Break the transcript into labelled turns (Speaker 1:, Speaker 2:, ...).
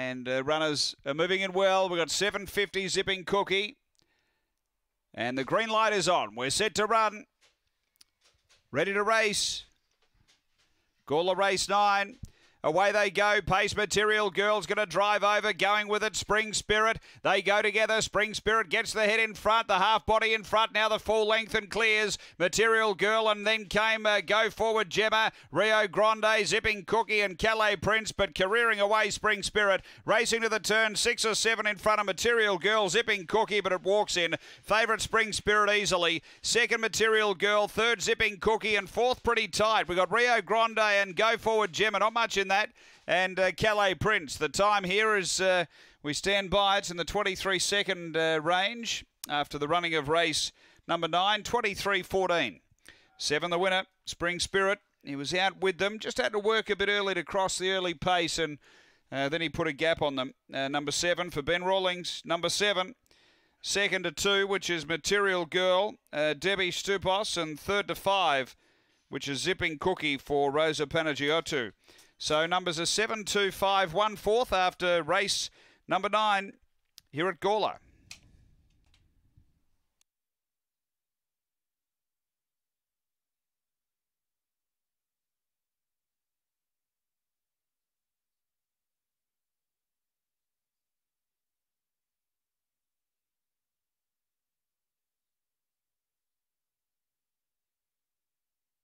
Speaker 1: And uh, runners are moving in well. We've got 750 zipping cookie. And the green light is on. We're set to run. Ready to race. Gawler race nine. Away they go. Pace Material Girl's going to drive over, going with it. Spring Spirit. They go together. Spring Spirit gets the head in front, the half body in front. Now the full length and clears. Material Girl and then came uh, Go Forward Gemma, Rio Grande, Zipping Cookie and Calais Prince, but careering away Spring Spirit. Racing to the turn, six or seven in front of Material Girl, Zipping Cookie, but it walks in. Favourite Spring Spirit easily. Second Material Girl, third Zipping Cookie, and fourth pretty tight. We've got Rio Grande and Go Forward Gemma. Not much in that. And uh, Calais Prince, the time here is uh, we stand by. It's in the 23 second uh, range after the running of race number 9, 23 14. Seven, the winner, Spring Spirit. He was out with them, just had to work a bit early to cross the early pace, and uh, then he put a gap on them. Uh, number seven for Ben Rawlings, number seven. Second to two, which is Material Girl, uh, Debbie Stupos, and third to five, which is Zipping Cookie for Rosa Panagiotou. So numbers are 7, 2, 5, 1 fourth after race number 9 here at Gawler.